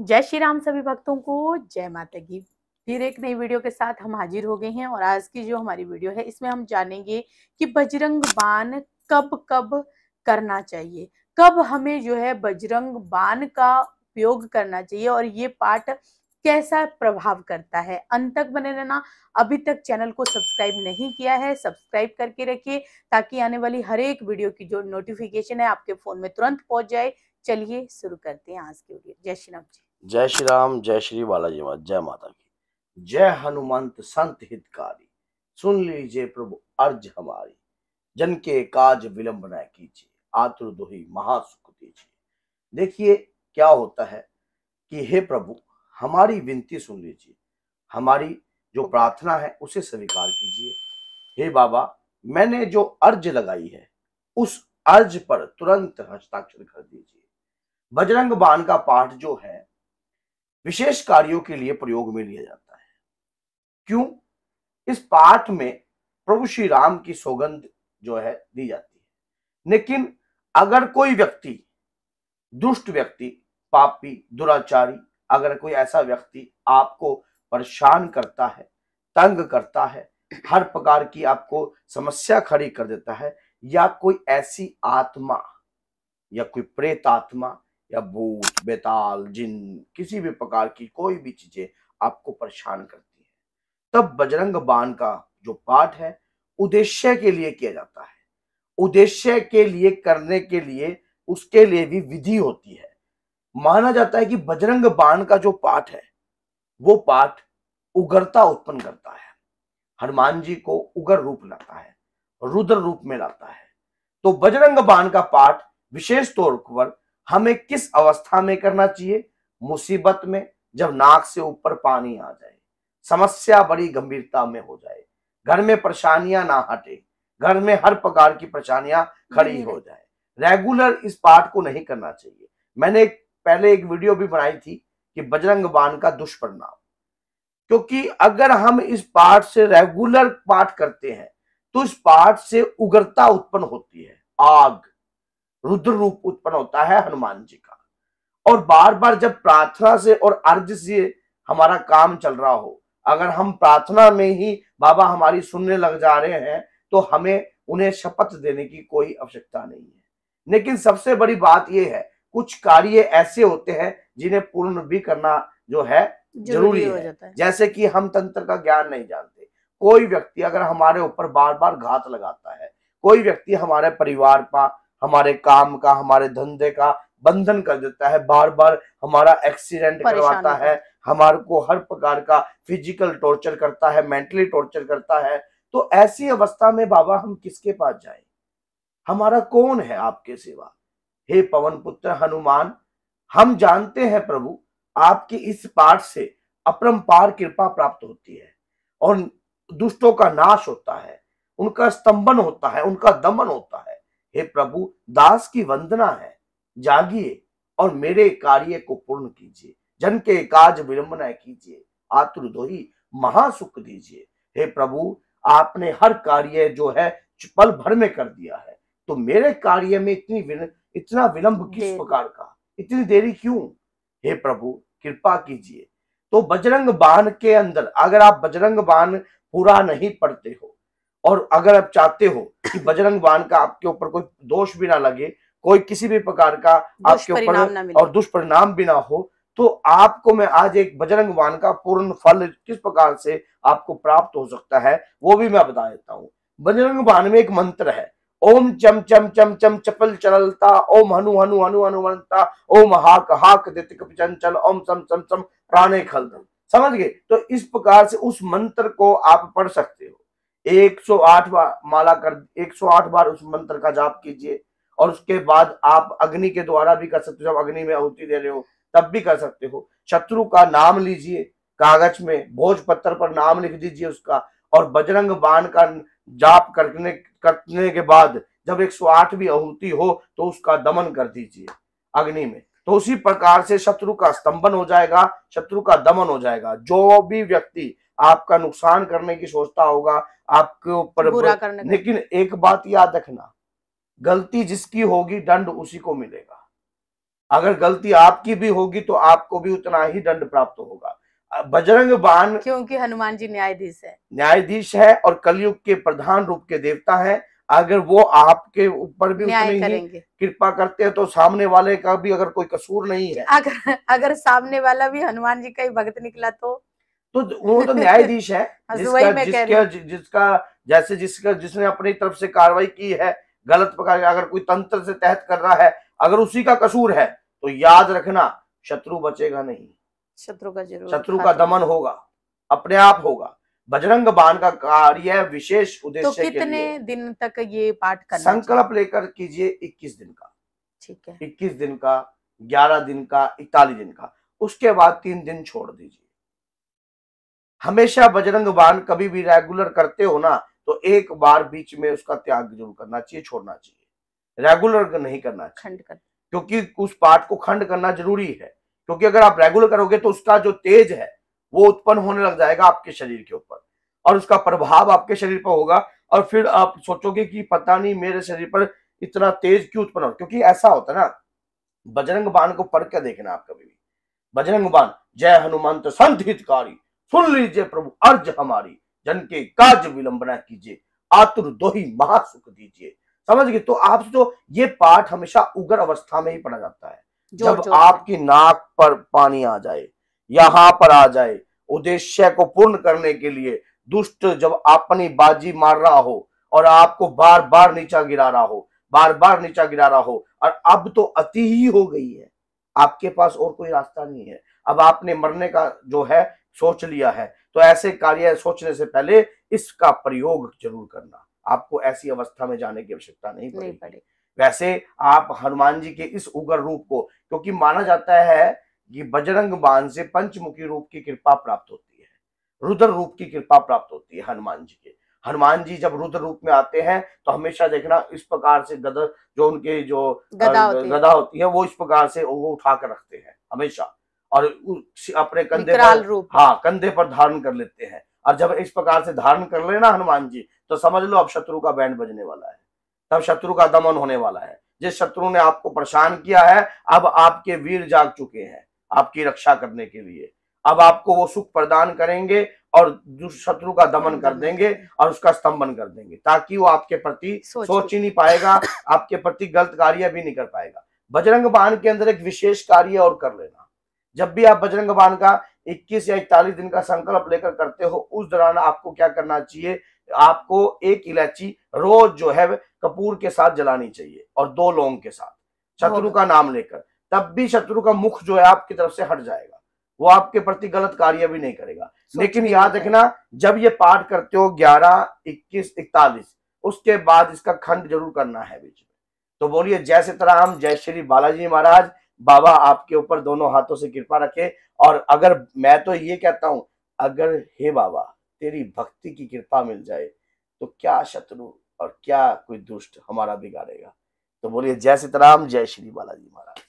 जय श्री राम सभी भक्तों को जय माता की फिर एक नई वीडियो के साथ हम हाजिर हो गए हैं और आज की जो हमारी वीडियो है इसमें हम जानेंगे कि बजरंग बाण कब कब करना चाहिए कब हमें जो है बजरंग बाण का उपयोग करना चाहिए और ये पाठ कैसा प्रभाव करता है अंत तक बने रहना अभी तक चैनल को सब्सक्राइब नहीं किया है सब्सक्राइब करके रखिए ताकि आने वाली हर एक वीडियो की जो नोटिफिकेशन है आपके फोन में तुरंत पहुंच जाए चलिए शुरू करते हैं आज की वीडियो जय श्री राम जी जय श्री राम जय श्री बालाजी मा जय माता की जय हनुमंत संत हितकारी सुन लीजिए प्रभु अर्ज हमारी जन के काज विलंब न कीजिए आतुर दोही महासुख दीजिए देखिए क्या होता है कि हे प्रभु हमारी विनती सुन लीजिए हमारी जो प्रार्थना है उसे स्वीकार कीजिए हे बाबा मैंने जो अर्ज लगाई है उस अर्ज पर तुरंत हस्ताक्षर कर दीजिए बजरंग बाण का पाठ जो है विशेष कार्यों के लिए प्रयोग में लिया जाता है क्यों इस पाठ में प्रभु श्री राम की सौगंध जो है दी जाती है लेकिन अगर कोई व्यक्ति दुष्ट व्यक्ति पापी दुराचारी अगर कोई ऐसा व्यक्ति आपको परेशान करता है तंग करता है हर प्रकार की आपको समस्या खड़ी कर देता है या कोई ऐसी आत्मा या कोई प्रेत आत्मा या भूत बेताल जिन किसी भी प्रकार की कोई भी चीजें आपको परेशान करती है तब बजरंग बाण का जो पाठ है उद्देश्य के लिए किया जाता है उद्देश्य के लिए करने के लिए उसके लिए भी विधि होती है माना जाता है कि बजरंग बाण का जो पाठ है वो पाठ उगरता उत्पन्न करता है हनुमान जी को उगर रूप लाता है रुद्र रूप में लाता है तो बजरंग बाण का पाठ विशेष तौर पर हमें किस अवस्था में करना चाहिए मुसीबत में जब नाक से ऊपर पानी आ जाए समस्या बड़ी गंभीरता में हो जाए घर में परेशानियां ना हटे घर में हर प्रकार की परेशानियां खड़ी हो जाए रेगुलर इस पाठ को नहीं करना चाहिए मैंने एक, पहले एक वीडियो भी बनाई थी कि बजरंग बाण का दुष्परिणाम क्योंकि अगर हम इस पाठ से रेगुलर पाठ करते हैं तो इस पाठ से उग्रता उत्पन्न होती है आग रुद्र रूप उत्पन्न होता है हनुमान जी का और बार बार जब प्रार्थना से और अर्ज से हमारा काम चल रहा हो अगर हम प्रार्थना में ही बाबा हमारी सुनने लग जा रहे हैं तो हमें उन्हें शपथ देने की कोई आवश्यकता नहीं है लेकिन सबसे बड़ी बात यह है कुछ कार्य ऐसे होते हैं जिन्हें पूर्ण भी करना जो है जरूरी है।, है जैसे कि हम तंत्र का ज्ञान नहीं जानते कोई व्यक्ति अगर हमारे ऊपर बार बार घात लगाता है कोई व्यक्ति हमारे परिवार पर हमारे काम का हमारे धंधे का बंधन कर देता है बार बार हमारा एक्सीडेंट करवाता है हमारे को हर प्रकार का फिजिकल टॉर्चर करता है मेंटली टॉर्चर करता है तो ऐसी अवस्था में बाबा हम किसके पास जाए हमारा कौन है आपके सेवा हे पवन पुत्र हनुमान हम जानते हैं प्रभु आपके इस पाठ से अपरम्पार कृपा प्राप्त होती है और दुष्टों का नाश होता है उनका स्तंभन होता है उनका दमन होता है हे प्रभु दास की वंदना है जागिए और मेरे कार्य को पूर्ण कीजिए जन के काज विलंबना कीजिए दोही महासुख दीजिए हे प्रभु आपने हर कार्य जो है पल भर में कर दिया है तो मेरे कार्य में इतनी विन, इतना विलंब किस प्रकार का इतनी देरी क्यों हे प्रभु कृपा कीजिए तो बजरंग बाण के अंदर अगर आप बजरंग बाण पूरा नहीं पढ़ते हो और अगर आप चाहते हो कि बजरंग बाण का आपके ऊपर कोई दोष भी ना लगे कोई किसी भी प्रकार का आपके ऊपर और दुष्परिणाम भी ना हो तो आपको मैं आज एक बजरंग बाण का पूर्ण फल किस प्रकार से आपको प्राप्त हो सकता है वो भी मैं बता देता हूँ बजरंग बाण में एक मंत्र है ओम चम चम चम चम चपल चलता ओम हनु हनु हनु हनु हनुमता ओम हाक हाक दितिक चंचल ओम सम सम सम प्राणे खल समझ गए तो इस प्रकार से उस मंत्र को आप पढ़ सकते हो 108 बार माला कर 108 बार उस मंत्र का जाप कीजिए और उसके बाद आप अग्नि के द्वारा भी कर सकते हो जब अग्नि में आहुति दे रहे हो तब भी कर सकते हो शत्रु का नाम लीजिए कागज में भोज पत्थर पर नाम लिख दीजिए उसका और बजरंग बाण का जाप करने करने के बाद जब आठ भी आहुति हो तो उसका दमन कर दीजिए अग्नि में तो उसी प्रकार से शत्रु का स्तंभन हो जाएगा शत्रु का दमन हो जाएगा जो भी व्यक्ति आपका नुकसान करने की सोचता होगा आपके ऊपर लेकिन एक बात याद रखना गलती जिसकी होगी दंड उसी को मिलेगा अगर गलती आपकी भी होगी तो आपको भी उतना ही दंड प्राप्त होगा बजरंग बाण क्योंकि हनुमान जी न्यायाधीश है न्यायाधीश है और कलयुग के प्रधान रूप के देवता है अगर वो आपके ऊपर भी कृपा करते हैं तो सामने वाले का भी अगर कोई कसूर नहीं है अगर अगर सामने वाला भी हनुमान जी का ही भगत निकला तो तो वो तो न्यायाधीश है जिसका जिसका, जिसका जैसे जिसका जिसने अपनी तरफ से कार्रवाई की है गलत प्रकार अगर कोई तंत्र से तहत कर रहा है अगर उसी का कसूर है तो याद रखना शत्रु बचेगा नहीं शत्रु का जरूर शत्रु का दमन होगा अपने आप होगा बजरंग बाण का कार्य विशेष उद्देश्य तो कितने दिन तक ये पाठ करना संकल्प लेकर कीजिए 21 दिन का ठीक है 21 दिन का 11 दिन का इकतालीस दिन का उसके बाद तीन दिन छोड़ दीजिए हमेशा बजरंग बाण कभी भी रेगुलर करते हो ना तो एक बार बीच में उसका त्याग जरूर करना चाहिए छोड़ना चाहिए रेगुलर नहीं करना खंड कर क्योंकि उस पाठ को खंड करना जरूरी है क्योंकि अगर आप रेगुलर करोगे तो उसका जो तेज है वो उत्पन्न होने लग जाएगा आपके शरीर के ऊपर और उसका प्रभाव आपके शरीर पर होगा और फिर आप सोचोगे कि पता नहीं मेरे शरीर पर इतना तेज क्यों उत्पन्न हो क्योंकि ऐसा होता है ना बजरंग बाण को पढ़ कर देखना आप कभी भी बजरंग बाण जय हनुमंत संत हितकारी सुन लीजिए प्रभु अर्ज हमारी जन के काज विलंबना कीजिए आतुर दोही महासुख दीजिए समझ गए तो आप जो ये पाठ हमेशा उग्र अवस्था में ही पढ़ा जाता है जो, जब जो, आपकी नाक पर पानी आ जाए यहाँ पर आ जाए उद्देश्य को पूर्ण करने के लिए दुष्ट जब अपनी बाजी मार रहा हो और आपको बार बार नीचा गिरा रहा हो बार बार नीचा गिरा रहा हो और अब तो अति ही हो गई है आपके पास और कोई रास्ता नहीं है अब आपने मरने का जो है सोच लिया है तो ऐसे कार्य सोचने से पहले इसका प्रयोग जरूर करना आपको ऐसी अवस्था में जाने की आवश्यकता नहीं पड़ेगी वैसे आप हनुमान जी के इस उग्र रूप को क्योंकि माना जाता है कि बजरंग बान से पंचमुखी रूप की कृपा प्राप्त होती है रुद्र रूप की कृपा प्राप्त होती है हनुमान जी के हनुमान जी जब रुद्र रूप में आते हैं तो हमेशा देखना इस प्रकार से गदर जो उनके जो गदा होती, गदा होती है वो इस प्रकार से वो उठा कर रखते हैं हमेशा और अपने कंधे पर हाँ कंधे पर धारण कर लेते हैं और जब इस प्रकार से धारण कर लेना हनुमान जी तो समझ लो अब शत्रु का बैंड बजने वाला है तब शत्रु का दमन होने वाला है जिस शत्रु ने आपको परेशान किया है अब आपके वीर जाग चुके हैं आपकी रक्षा करने के लिए अब आपको वो सुख प्रदान करेंगे और शत्रु का दमन कर देंगे और उसका स्तंभन कर देंगे ताकि वो आपके प्रति सोच ही नहीं पाएगा आपके प्रति गलत कार्य भी नहीं कर पाएगा बजरंग बाण के अंदर एक विशेष कार्य और कर लेना जब भी आप बजरंग बाण का 21 या इकतालीस दिन का संकल्प लेकर करते हो उस दौरान आपको क्या करना चाहिए आपको एक इलायची रोज जो है कपूर के साथ जलानी चाहिए और दो लौंग के साथ शत्रु का नाम लेकर तब भी शत्रु का मुख जो है आपकी तरफ से हट जाएगा वो आपके प्रति गलत कार्य भी नहीं करेगा लेकिन याद रखना जब ये पाठ करते हो 11, 21, 41 उसके बाद इसका खंड जरूर करना है बीच में तो बोलिए जय सीताराम जय श्री बालाजी महाराज बाबा आपके ऊपर दोनों हाथों से कृपा रखे और अगर मैं तो ये कहता हूं अगर हे बाबा तेरी भक्ति की कृपा मिल जाए तो क्या शत्रु और क्या कोई दुष्ट हमारा बिगाड़ेगा तो बोलिए जय सीताराम जय श्री बालाजी महाराज